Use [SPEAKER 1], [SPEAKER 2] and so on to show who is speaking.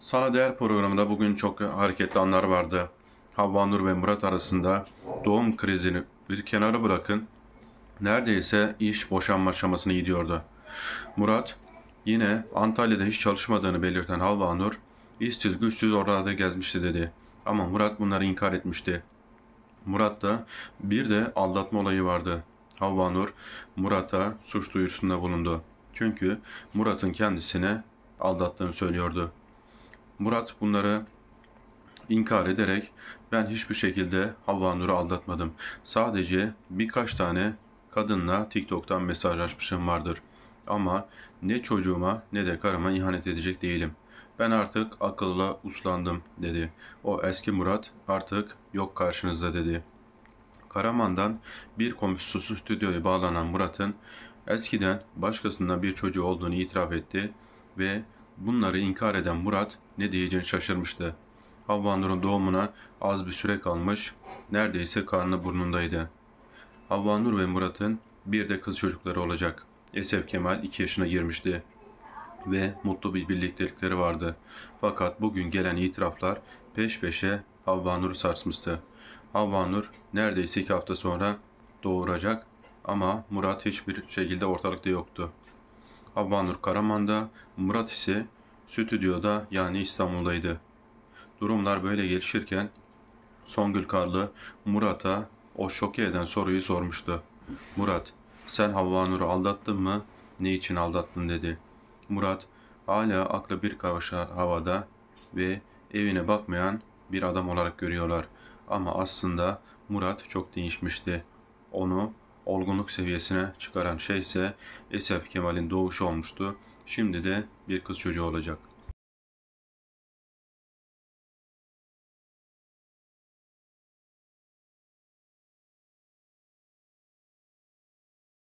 [SPEAKER 1] Sana Değer programında bugün çok hareketli anlar vardı. Havva Nur ve Murat arasında doğum krizini bir kenara bırakın neredeyse iş boşanma aşamasını gidiyordu. Murat yine Antalya'da hiç çalışmadığını belirten Havva Nur işsiz güçsüz oralarda gezmişti dedi. Ama Murat bunları inkar etmişti. Murat da bir de aldatma olayı vardı. Havvanur Murat'a suç duyurusunda bulundu. Çünkü Murat'ın kendisine aldattığını söylüyordu. Murat bunları inkar ederek ben hiçbir şekilde Havva Nur'u aldatmadım. Sadece birkaç tane kadınla TikTok'tan mesajlaşmışım vardır. Ama ne çocuğuma ne de karıma ihanet edecek değilim. Ben artık akılla uslandım dedi. O eski Murat artık yok karşınızda dedi. Karaman'dan bir komşusu stüdyoya bağlanan Murat'ın eskiden başkasından bir çocuğu olduğunu itiraf etti ve bunları inkar eden Murat ne diyeceğini şaşırmıştı. Havvanur'un doğumuna az bir süre kalmış, neredeyse karnı burnundaydı. Havvanur ve Murat'ın bir de kız çocukları olacak. Esef Kemal 2 yaşına girmişti ve mutlu bir birliktelikleri vardı. Fakat bugün gelen itiraflar peş peşe Havvanur'u sarsmıştı. Havvanur neredeyse iki hafta sonra doğuracak ama Murat hiçbir şekilde ortalıkta yoktu. Havvanur Karaman'da, Murat ise stüdyoda yani İstanbul'daydı. Durumlar böyle gelişirken Songül Karlı Murat'a o şoke eden soruyu sormuştu. Murat, sen Havvanur'u aldattın mı? Ne için aldattın dedi. Murat, hala aklı bir kavşar havada ve evine bakmayan bir adam olarak görüyorlar. Ama aslında Murat çok değişmişti. Onu olgunluk seviyesine çıkaran şey ise Esef Kemal'in doğuşu olmuştu. Şimdi de bir kız çocuğu olacak.